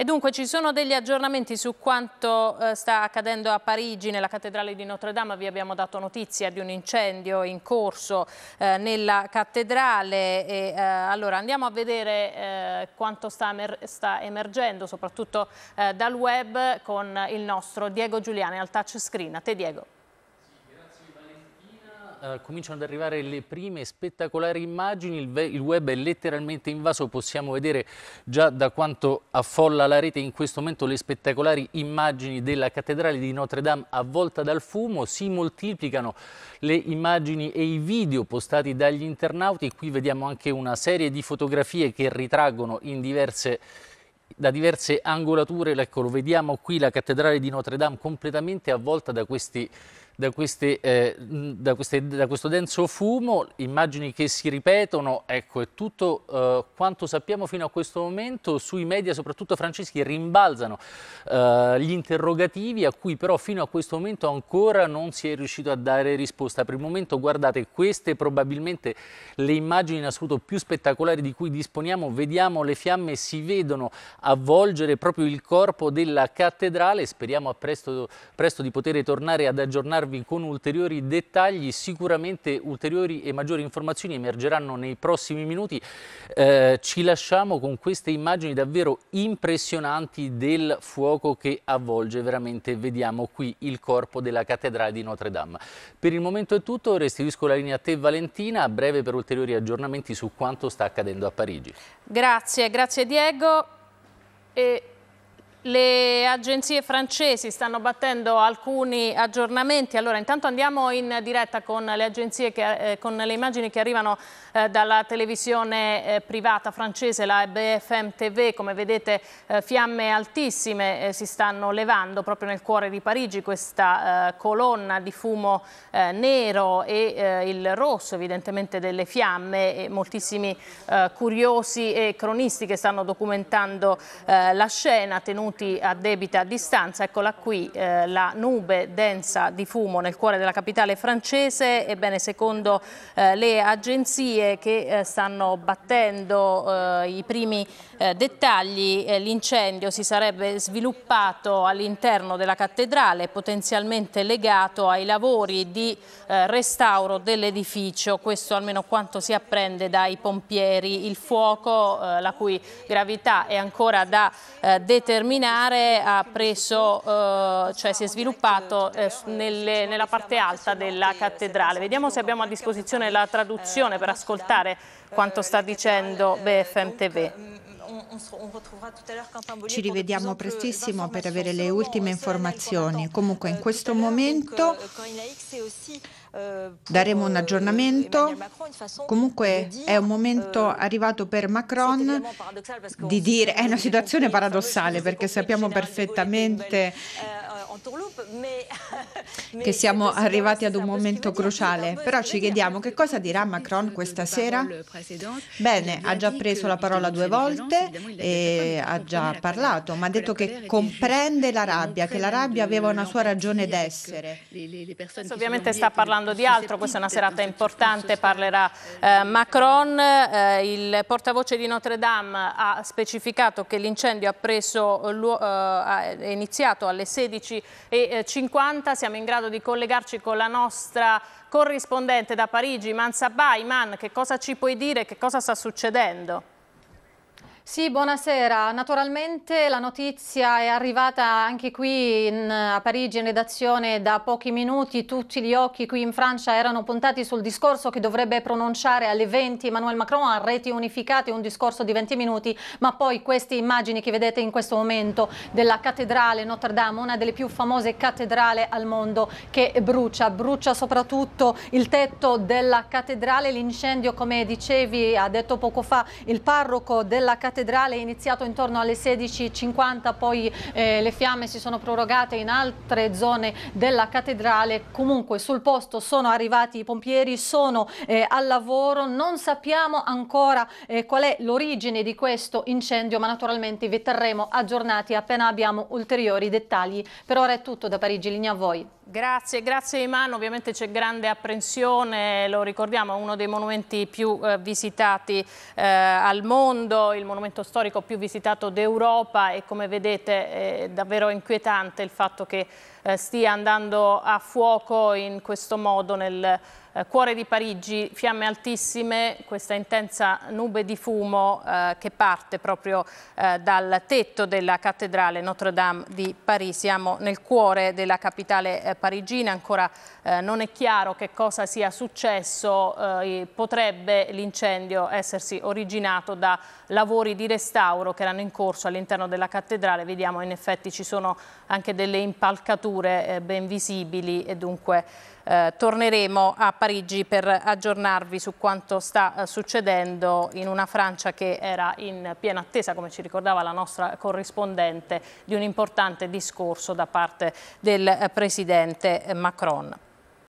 E dunque ci sono degli aggiornamenti su quanto eh, sta accadendo a Parigi nella cattedrale di Notre Dame, vi abbiamo dato notizia di un incendio in corso eh, nella cattedrale e eh, allora andiamo a vedere eh, quanto sta, sta, emergendo soprattutto eh, dal web con il nostro Diego Giuliani al touchscreen. A te Diego eh, cominciano ad arrivare le prime spettacolari immagini, il, il, web è letteralmente invaso, possiamo vedere già da quanto affolla la rete in questo momento le spettacolari immagini della cattedrale di Notre Dame avvolta dal fumo, si moltiplicano le immagini e i video postati dagli internauti, qui vediamo anche una serie di fotografie che ritraggono in diverse da diverse angolature, ecco, lo vediamo qui la cattedrale di Notre Dame completamente avvolta da questi da, queste, eh, da, queste, da, questo denso fumo, immagini che si ripetono, ecco, è tutto eh, quanto sappiamo fino a questo momento, sui media, soprattutto francesi, rimbalzano eh, gli interrogativi a cui però fino a questo momento ancora non si è riuscito a dare risposta. Per il momento, guardate, queste probabilmente le immagini in assoluto più spettacolari di cui disponiamo, vediamo le fiamme, si vedono avvolgere proprio il corpo della cattedrale, speriamo presto, presto di poter tornare ad aggiornarvi arrivarvi con ulteriori dettagli, sicuramente ulteriori e maggiori informazioni emergeranno nei prossimi minuti. Eh, ci lasciamo con queste immagini davvero impressionanti del fuoco che avvolge veramente, vediamo qui il corpo della cattedrale di Notre Dame. Per il momento è tutto, restituisco la linea a te Valentina, a breve per ulteriori aggiornamenti su quanto sta accadendo a Parigi. Grazie, grazie Diego. E le agenzie francesi stanno battendo alcuni aggiornamenti, allora intanto andiamo in diretta con le, agenzie che, eh, con le immagini che arrivano eh, dalla televisione eh, privata francese, la BFM TV, come vedete eh, fiamme altissime eh, si stanno levando proprio nel cuore di Parigi, questa eh, colonna di fumo nero e il rosso evidentemente delle fiamme e moltissimi curiosi e cronisti che stanno documentando la scena tenuta minuti a debita distanza, eccola qui eh, la nube densa di fumo nel cuore della capitale francese, ebbene secondo eh, le agenzie che eh, stanno battendo eh, i primi eh, dettagli eh, l'incendio si sarebbe sviluppato all'interno della cattedrale potenzialmente legato ai lavori di restauro dell'edificio, questo almeno quanto si apprende dai pompieri, il fuoco la cui gravità è ancora da determinare preliminare ha preso, eh, cioè si è sviluppato eh, nelle, nella parte alta della cattedrale. Vediamo se abbiamo a disposizione la traduzione per ascoltare quanto sta dicendo BFM TV. Ci rivediamo prestissimo per avere le ultime informazioni. Comunque in questo momento euh, euh, euh, daremo un aggiornamento. Comunque è un momento arrivato per Macron di dire, è una situazione paradossale perché sappiamo perfettamente che siamo arrivati ad un momento cruciale, però ci chiediamo che cosa dirà Macron questa sera? Bene, ha già preso la parola due volte e ha già parlato, ma ha detto che comprende la rabbia, che la rabbia aveva una sua ragione ecco, d'essere. Ovviamente sta parlando di altro, questa è una serata importante, parlerà eh, Macron, eh, il portavoce di Notre Dame ha specificato che l'incendio ha preso, eh, è iniziato alle 16 e eh, 20.50 siamo in grado di collegarci con la nostra corrispondente da Parigi, Iman Sabah. Iman, che cosa ci puoi dire, che cosa sta succedendo? Sì, buonasera. Naturalmente la notizia è arrivata anche qui in, a Parigi in redazione da pochi minuti. Tutti gli occhi qui in Francia erano puntati sul discorso che dovrebbe pronunciare alle 20 Emmanuel Macron a reti unificate, un discorso di 20 minuti, ma poi queste immagini che vedete in questo momento della cattedrale Notre Dame, una delle più famose cattedrali al mondo che brucia, brucia soprattutto il tetto della cattedrale, l'incendio come dicevi, ha detto poco fa il parroco della cattedrale cattedrale è iniziato intorno alle 16.50, poi eh, le fiamme si sono prorogate in altre zone della cattedrale. Comunque sul posto sono arrivati i pompieri, sono eh, al lavoro, non sappiamo ancora eh, qual è l'origine di questo incendio, ma naturalmente vi terremo aggiornati appena abbiamo ulteriori dettagli. Per ora è tutto da Parigi, linea a voi. Grazie, grazie Imano. Ovviamente c'è grande apprensione, lo ricordiamo, è uno dei monumenti più eh, visitati eh, al mondo, il monumento storico più visitato d'Europa e come vedete è davvero inquietante il fatto che eh, stia andando a fuoco in questo modo nel eh, cuore di Parigi, fiamme altissime, questa intensa nube di fumo eh, che parte proprio eh, dal tetto della cattedrale Notre Dame di Parigi. Siamo nel cuore della capitale eh, parigina, ancora eh, non è chiaro che cosa sia successo, potrebbe l'incendio essersi originato da lavori di restauro che erano in corso all'interno della cattedrale, vediamo in effetti ci sono anche delle impalcature fatture eh, ben visibili e dunque eh, torneremo a Parigi per aggiornarvi su quanto sta eh, succedendo in una Francia che era in piena attesa, come ci ricordava la nostra corrispondente, di un importante discorso da parte del eh, Presidente Macron.